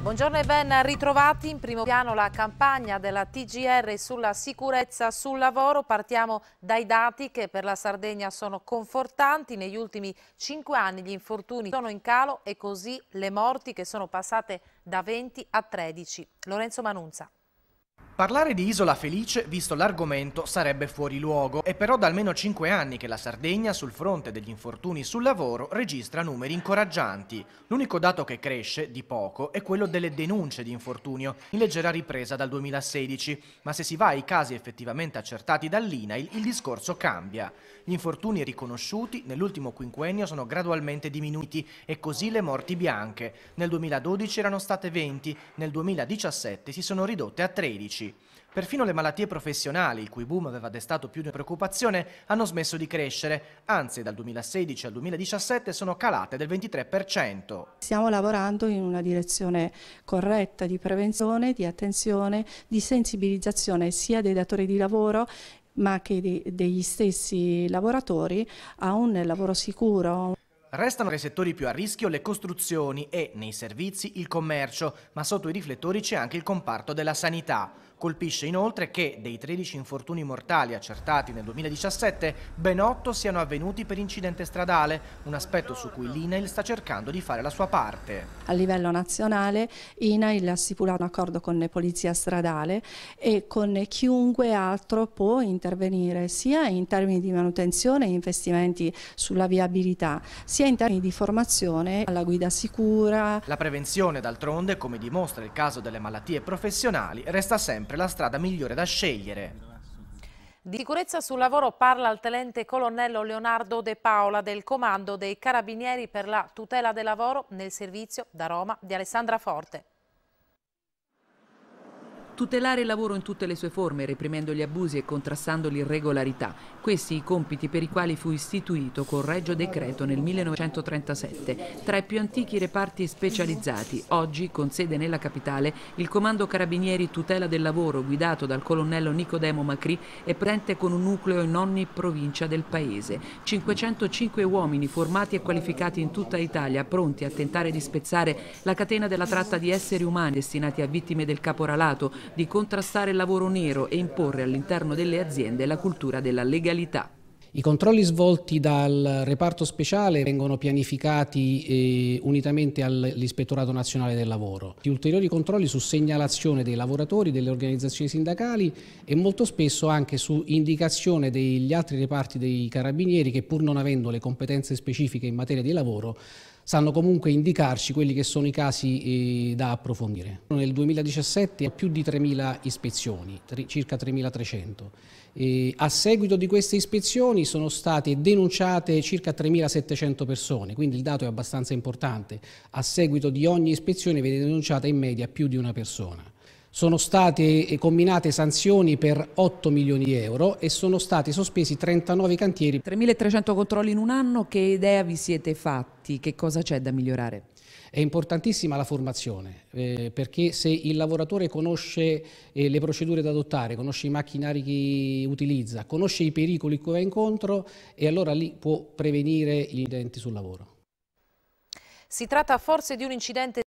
Buongiorno e ben ritrovati. In primo piano la campagna della TGR sulla sicurezza sul lavoro. Partiamo dai dati che per la Sardegna sono confortanti. Negli ultimi cinque anni gli infortuni sono in calo e così le morti che sono passate da 20 a 13. Lorenzo Manunza. Parlare di isola felice, visto l'argomento, sarebbe fuori luogo. È però da almeno 5 anni che la Sardegna, sul fronte degli infortuni sul lavoro, registra numeri incoraggianti. L'unico dato che cresce, di poco, è quello delle denunce di infortunio, in leggera ripresa dal 2016. Ma se si va ai casi effettivamente accertati dall'INAIL, il discorso cambia. Gli infortuni riconosciuti nell'ultimo quinquennio sono gradualmente diminuiti e così le morti bianche. Nel 2012 erano state 20, nel 2017 si sono ridotte a 13. Perfino le malattie professionali, il cui boom aveva destato più di una preoccupazione, hanno smesso di crescere, anzi dal 2016 al 2017 sono calate del 23%. Stiamo lavorando in una direzione corretta di prevenzione, di attenzione, di sensibilizzazione sia dei datori di lavoro ma anche degli stessi lavoratori a un lavoro sicuro. Restano tra i settori più a rischio le costruzioni e, nei servizi, il commercio, ma sotto i riflettori c'è anche il comparto della sanità. Colpisce inoltre che, dei 13 infortuni mortali accertati nel 2017, ben 8 siano avvenuti per incidente stradale, un aspetto su cui l'INAIL sta cercando di fare la sua parte. A livello nazionale, INAIL ha stipulato un accordo con Polizia Stradale e con chiunque altro può intervenire sia in termini di manutenzione e investimenti sulla viabilità, sia sia in termini di formazione alla guida sicura. La prevenzione d'altronde, come dimostra il caso delle malattie professionali, resta sempre la strada migliore da scegliere. Di sicurezza sul lavoro parla il tenente colonnello Leonardo De Paola del Comando dei Carabinieri per la tutela del lavoro nel servizio da Roma di Alessandra Forte tutelare il lavoro in tutte le sue forme, reprimendo gli abusi e contrastando l'irregolarità. Questi i compiti per i quali fu istituito con Regio Decreto nel 1937, tra i più antichi reparti specializzati. Oggi, con sede nella capitale, il Comando Carabinieri Tutela del Lavoro, guidato dal colonnello Nicodemo Macri, è prente con un nucleo in ogni provincia del paese. 505 uomini formati e qualificati in tutta Italia, pronti a tentare di spezzare la catena della tratta di esseri umani destinati a vittime del caporalato, di contrastare il lavoro nero e imporre all'interno delle aziende la cultura della legalità. I controlli svolti dal reparto speciale vengono pianificati eh, unitamente all'Ispettorato Nazionale del Lavoro. Gli ulteriori controlli su segnalazione dei lavoratori, delle organizzazioni sindacali e molto spesso anche su indicazione degli altri reparti dei carabinieri che pur non avendo le competenze specifiche in materia di lavoro sanno comunque indicarci quelli che sono i casi eh, da approfondire. Nel 2017 più di 3.000 ispezioni, circa 3.300. a seguito di queste ispezioni sono state denunciate circa 3.700 persone, quindi il dato è abbastanza importante. A seguito di ogni ispezione viene denunciata in media più di una persona. Sono state eh, combinate sanzioni per 8 milioni di euro e sono stati sospesi 39 cantieri. 3.300 controlli in un anno, che idea vi siete fatti? Che cosa c'è da migliorare? È importantissima la formazione, eh, perché se il lavoratore conosce eh, le procedure da adottare, conosce i macchinari che utilizza, conosce i pericoli che va incontro e allora lì può prevenire gli incidenti sul lavoro. Si tratta forse di un incidente